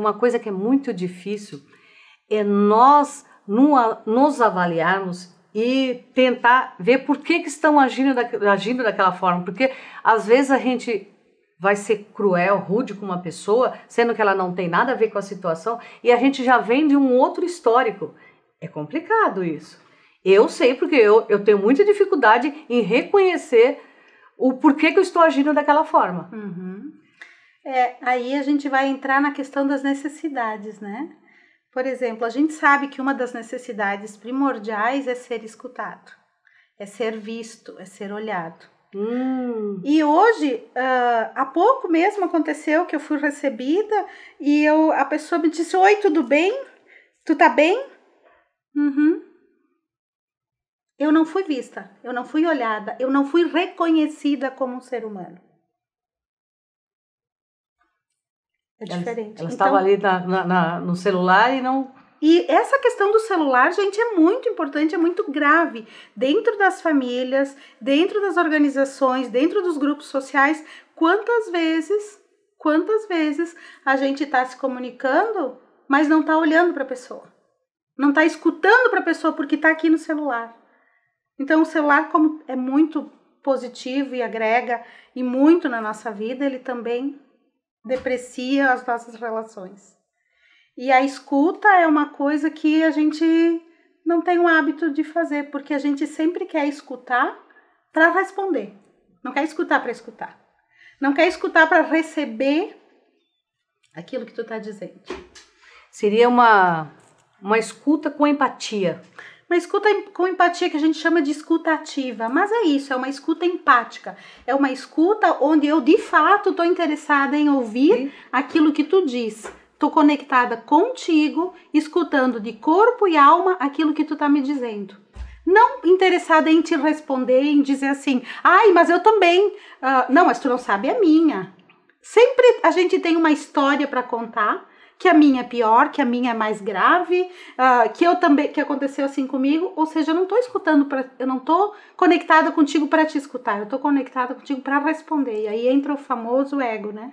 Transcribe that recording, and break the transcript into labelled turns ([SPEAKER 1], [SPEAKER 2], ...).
[SPEAKER 1] uma coisa que é muito difícil é nós nos avaliarmos e tentar ver por que, que estão agindo, da, agindo daquela forma. Porque às vezes a gente vai ser cruel, rude com uma pessoa, sendo que ela não tem nada a ver com a situação, e a gente já vem de um outro histórico. É complicado isso. Eu sei, porque eu, eu tenho muita dificuldade em reconhecer o porquê que eu estou agindo daquela forma. Uhum.
[SPEAKER 2] É, aí a gente vai entrar na questão das necessidades, né? Por exemplo, a gente sabe que uma das necessidades primordiais é ser escutado, é ser visto, é ser olhado. Hum. E hoje, uh, há pouco mesmo aconteceu que eu fui recebida e eu, a pessoa me disse: Oi, tudo bem? Tu tá bem? Uhum. Eu não fui vista, eu não fui olhada, eu não fui reconhecida como um ser humano. É diferente. Elas então estavam
[SPEAKER 1] então, ali na, na, na, no celular e não. E essa
[SPEAKER 2] questão do celular, gente, é muito importante, é muito grave. Dentro das famílias, dentro das organizações, dentro dos grupos sociais, quantas vezes, quantas vezes a gente está se comunicando, mas não está olhando para a pessoa. Não está escutando para a pessoa porque está aqui no celular. Então, o celular, como é muito positivo e agrega e muito na nossa vida, ele também deprecia as nossas relações. E a escuta é uma coisa que a gente não tem o hábito de fazer, porque a gente sempre quer escutar para responder. Não quer escutar para escutar. Não quer escutar para receber aquilo que tu tá dizendo. Seria uma uma escuta com empatia. Uma escuta com empatia que a gente chama de escuta ativa, mas é isso, é uma escuta empática. É uma escuta onde eu de fato estou interessada em ouvir Sim. aquilo que tu diz. Estou conectada contigo, escutando de corpo e alma aquilo que tu está me dizendo não interessada em te responder, em dizer assim, ai, mas eu também. Uh, não, mas tu não sabe a minha. Sempre a gente tem uma história para contar que a minha é pior, que a minha é mais grave, uh, que eu também que aconteceu assim comigo, ou seja, eu não estou escutando para eu não estou conectada contigo para te escutar, eu estou conectada contigo para responder. E aí entra o famoso ego, né?